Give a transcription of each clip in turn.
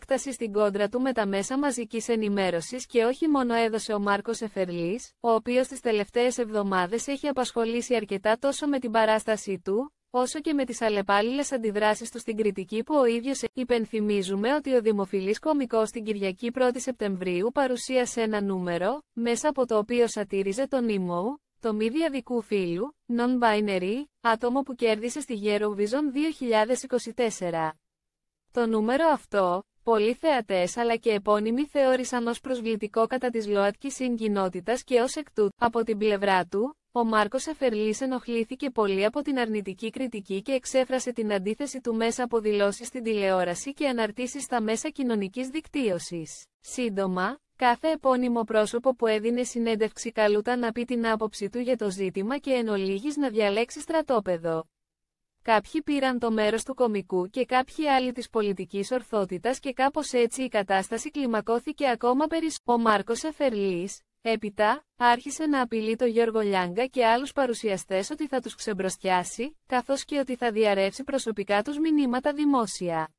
έκταση στην κόντρα του με τα μέσα μαζικής ενημέρωσης και όχι μόνο έδωσε ο Μάρκος Εφερλής, ο οποίος τις τελευταίες εβδομάδες έχει απασχολήσει αρκετά τόσο με την παράστασή του, όσο και με τις αλλεπάλληλες αντιδράσεις του στην κριτική που ο ίδιος υπενθυμίζουμε ότι ο δημοφιλής κομικός την Κυριακή 1η Σεπτεμβρίου παρουσίασε ένα νούμερο, μέσα από το οποίο σατήριζε τον ΙΜΟ, το μη διαδικου δικού φύλου, non-binary, άτομο που κέρδισε στη Eurovision 2024. Το νούμερο αυτό, Πολλοί θεατές αλλά και επώνυμοι θεώρησαν ως προσβλητικό κατά της ΛΟΑΤΚΙ συγκοινότητας και ως εκ τούτου. Από την πλευρά του, ο Μάρκος Αφερλής ενοχλήθηκε πολύ από την αρνητική κριτική και εξέφρασε την αντίθεση του μέσα από δηλώσεις στην τηλεόραση και αναρτήσεις στα μέσα κοινωνικής δικτύωσης. Σύντομα, κάθε επώνυμο πρόσωπο που έδινε συνέντευξη καλούταν να πει την άποψή του για το ζήτημα και εν να διαλέξει στρατόπεδο. Κάποιοι πήραν το μέρος του κομικού και κάποιοι άλλοι της πολιτικής ορθότητας και κάπως έτσι η κατάσταση κλιμακώθηκε ακόμα περισσότερο. Ο Μάρκος Αφερλής, έπειτα, άρχισε να απειλεί το Γιώργο Λιάγκα και άλλους παρουσιαστές ότι θα τους ξεμπροστιάσει, καθώς και ότι θα διαρρεύσει προσωπικά τους μηνύματα δημόσια.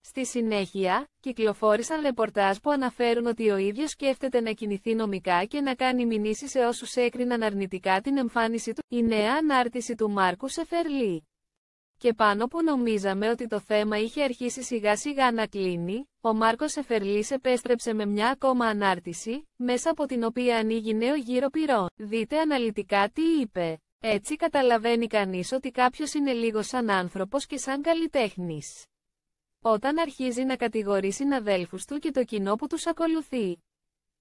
Στη συνέχεια, κυκλοφόρησαν ρεπορτάζ που αναφέρουν ότι ο ίδιος σκέφτεται να κινηθεί νομικά και να κάνει μηνύσεις σε όσους έκριναν αρνητικά την εμφάνιση του. Η νέα ανάρτηση του Μάρκου Σεφερλή και πάνω που νομίζαμε ότι το θέμα είχε αρχίσει σιγά σιγά να κλείνει, ο Μάρκος Εφερλής επέστρεψε με μια ακόμα ανάρτηση, μέσα από την οποία ανοίγει νέο γύρο πυρό, Δείτε αναλυτικά τι είπε. Έτσι καταλαβαίνει κανείς ότι κάποιος είναι λίγο σαν άνθρωπος και σαν καλλιτέχνης. Όταν αρχίζει να κατηγορεί συναδέλφους του και το κοινό που τους ακολουθεί,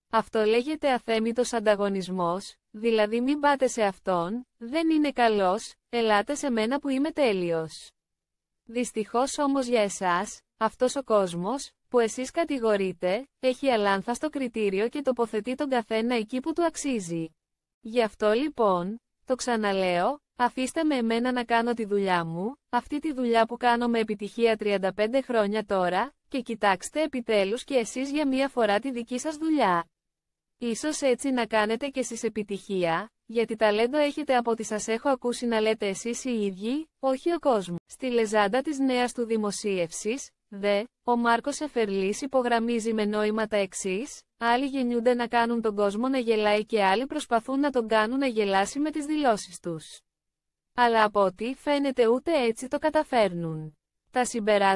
αυτό λέγεται αθέμητος ανταγωνισμός, δηλαδή μην πάτε σε αυτόν, δεν είναι καλός, ελάτε σε μένα που είμαι τέλειος. Δυστυχώς όμως για εσάς, αυτός ο κόσμος, που εσείς κατηγορείτε, έχει αλάνθαστο κριτήριο και τοποθετεί τον καθένα εκεί που του αξίζει. Γι' αυτό λοιπόν, το ξαναλέω, αφήστε με εμένα να κάνω τη δουλειά μου, αυτή τη δουλειά που κάνω με επιτυχία 35 χρόνια τώρα, και κοιτάξτε επιτέλους και εσείς για μία φορά τη δική σας δουλειά. Ίσως έτσι να κάνετε και εσείς επιτυχία, γιατί ταλέντο έχετε από ό,τι σας έχω ακούσει να λέτε εσείς οι ίδιοι, όχι ο κόσμος. Στη λεζάντα της νέας του δημοσίευσης, δε, ο Μάρκος Εφερλής υπογραμμίζει με νόημα τα εξής, άλλοι γεννιούνται να κάνουν τον κόσμο να γελάει και άλλοι προσπαθούν να τον κάνουν να γελάσει με τις δηλώσεις τους. Αλλά από ό,τι φαίνεται ούτε έτσι το καταφέρνουν. Τα συμπεράσματα